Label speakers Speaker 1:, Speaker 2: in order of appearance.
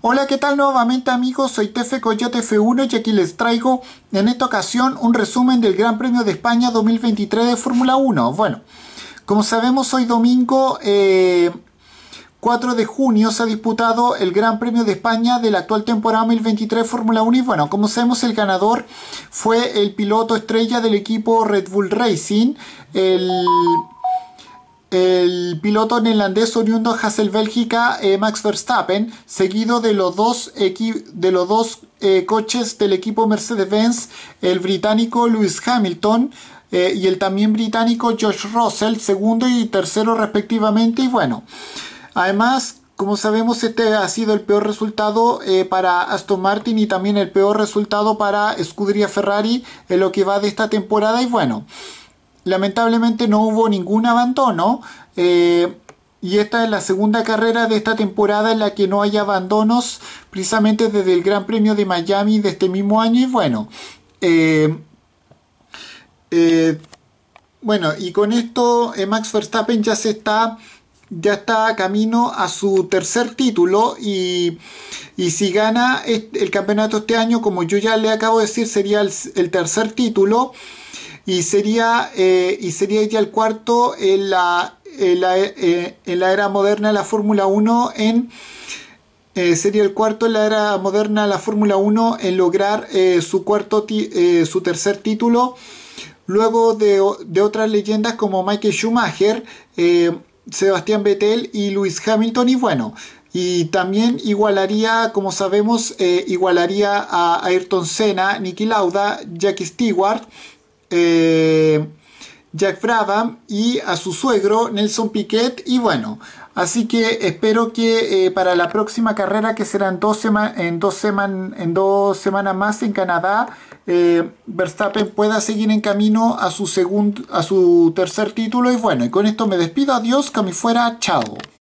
Speaker 1: Hola, ¿qué tal nuevamente amigos? Soy Tefe Coyote F1 y aquí les traigo en esta ocasión un resumen del Gran Premio de España 2023 de Fórmula 1. Bueno, como sabemos hoy domingo 4 eh, de junio se ha disputado el Gran Premio de España de la actual temporada 2023 de Fórmula 1 y bueno, como sabemos el ganador fue el piloto estrella del equipo Red Bull Racing, el el piloto neerlandés oriundo Hassel Bélgica, eh, Max Verstappen, seguido de los dos, de los eh, coches del equipo Mercedes-Benz, el británico Lewis Hamilton eh, y el también británico George Russell, segundo y tercero respectivamente. Y bueno, además como sabemos, este ha sido el peor resultado para Aston Martin y también el peor resultado para Scuderia Ferrari en lo que va de esta temporada. Y bueno, lamentablemente no hubo ningún abandono. Eh, y esta es la segunda carrera de esta temporada en la que no hay abandonos, precisamente desde el Gran Premio de Miami de este mismo año. Y bueno, eh, eh, bueno, y con esto Max Verstappen ya se está ya está camino a su tercer título y, si gana el campeonato este año, como yo ya le acabo de decir, sería el tercer título y sería, eh, y sería el cuarto en la, eh, la, era moderna de la Fórmula 1 en... Eh, sería el cuarto en la era moderna la Fórmula 1 en lograr su, cuarto su tercer título, luego de, otras leyendas como Michael Schumacher, Sebastián Vettel y Lewis Hamilton y bueno, y también igualaría, como sabemos, igualaría a Ayrton Senna, Nicky Lauda, Jackie Stewart, eh, Jack Brabham y a su suegro Nelson Piquet y bueno, así que espero que eh, para la próxima carrera que será en dos, en dos, en semanas más en Canadá, eh, Verstappen pueda seguir en camino a su, segundo a su tercer título y bueno, y con esto me despido, adiós, que fuera, chao.